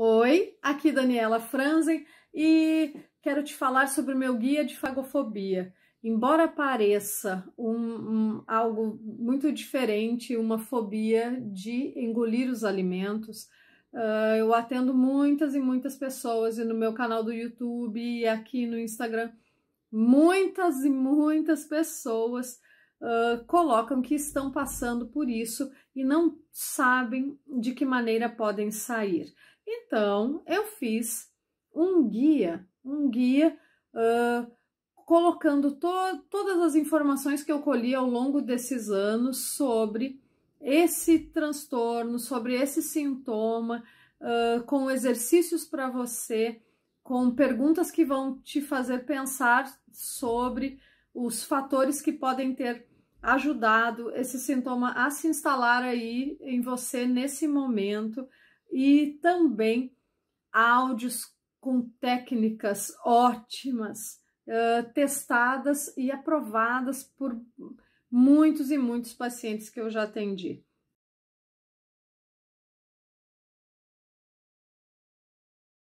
Oi, aqui Daniela Franzen e quero te falar sobre o meu guia de fagofobia. Embora pareça um, um, algo muito diferente, uma fobia de engolir os alimentos, uh, eu atendo muitas e muitas pessoas e no meu canal do YouTube e aqui no Instagram, muitas e muitas pessoas uh, colocam que estão passando por isso e não sabem de que maneira podem sair. Então, eu fiz um guia, um guia uh, colocando to todas as informações que eu colhi ao longo desses anos sobre esse transtorno, sobre esse sintoma, uh, com exercícios para você, com perguntas que vão te fazer pensar sobre os fatores que podem ter ajudado esse sintoma a se instalar aí em você nesse momento e também áudios com técnicas ótimas, uh, testadas e aprovadas por muitos e muitos pacientes que eu já atendi.